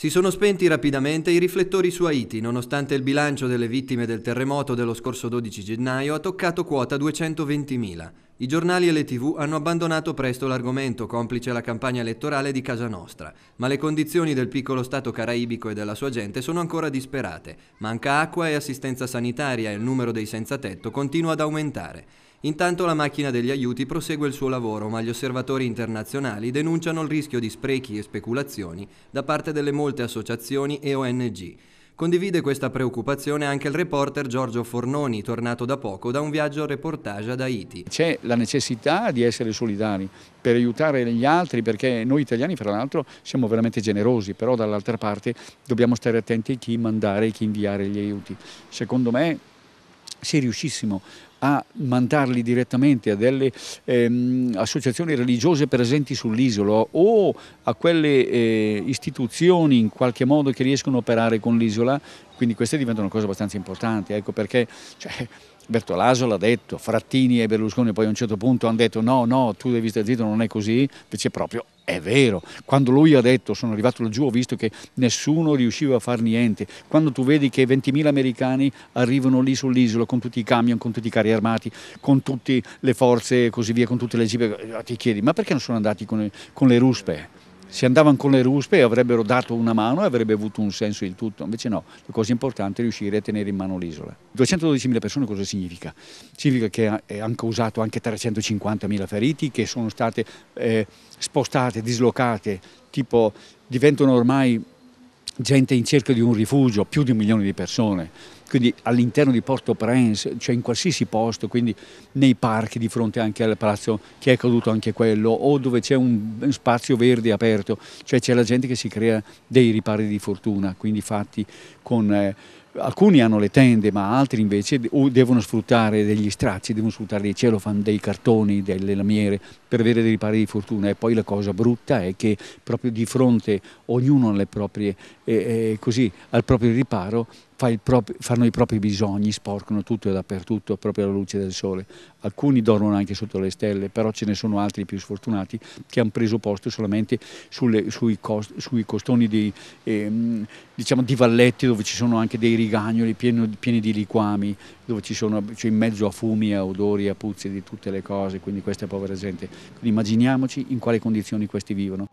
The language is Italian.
Si sono spenti rapidamente i riflettori su Haiti, nonostante il bilancio delle vittime del terremoto dello scorso 12 gennaio ha toccato quota 220.000. I giornali e le tv hanno abbandonato presto l'argomento, complice la campagna elettorale di Casa Nostra, ma le condizioni del piccolo Stato caraibico e della sua gente sono ancora disperate. Manca acqua e assistenza sanitaria e il numero dei senza tetto continua ad aumentare. Intanto la macchina degli aiuti prosegue il suo lavoro, ma gli osservatori internazionali denunciano il rischio di sprechi e speculazioni da parte delle molte associazioni e ONG. Condivide questa preoccupazione anche il reporter Giorgio Fornoni, tornato da poco da un viaggio reportage ad Haiti. C'è la necessità di essere solidari per aiutare gli altri, perché noi italiani fra l'altro siamo veramente generosi, però dall'altra parte dobbiamo stare attenti a chi mandare e chi inviare gli aiuti. Secondo me se riuscissimo a mandarli direttamente a delle ehm, associazioni religiose presenti sull'isola o a quelle eh, istituzioni in qualche modo che riescono a operare con l'isola, quindi queste diventano cose abbastanza importanti, ecco perché cioè, Bertolaso l'ha detto, Frattini e Berlusconi poi a un certo punto hanno detto no, no, tu devi stare zitto, non è così, invece proprio è vero. Quando lui ha detto sono arrivato laggiù ho visto che nessuno riusciva a fare niente, quando tu vedi che 20.000 americani arrivano lì sull'isola con tutti i camion, con tutti i carri armati, con tutte le forze e così via, con tutte le cipe, eh, ti chiedi ma perché non sono andati con, con le ruspe? se andavano con le ruspe avrebbero dato una mano e avrebbe avuto un senso il tutto, invece no, la cosa importante è riuscire a tenere in mano l'isola. 212.000 persone cosa significa? Significa che è eh, anche usato anche 350.000 feriti che sono state eh, spostate, dislocate, tipo diventano ormai gente in cerca di un rifugio, più di un milione di persone, quindi all'interno di Porto prince cioè in qualsiasi posto, quindi nei parchi di fronte anche al palazzo che è caduto anche quello, o dove c'è un spazio verde aperto, cioè c'è la gente che si crea dei ripari di fortuna, quindi fatti con... Eh, alcuni hanno le tende ma altri invece devono sfruttare degli stracci, devono sfruttare dei celofan, dei cartoni, delle lamiere per avere dei ripari di fortuna e poi la cosa brutta è che proprio di fronte ognuno alle proprie, eh, eh così, al proprio riparo proprio, fanno i propri bisogni, sporcano tutto e dappertutto, proprio alla luce del sole. Alcuni dormono anche sotto le stelle, però ce ne sono altri più sfortunati che hanno preso posto solamente sulle, sui, cost, sui, costoni di, ehm, diciamo di, valletti dove ci sono anche dei rigagnoli pieni, pieni di liquami, dove ci sono cioè in mezzo a fumi, a odori, a puzze di tutte le cose, quindi questa povera gente. Quindi immaginiamoci in quali condizioni questi vivono.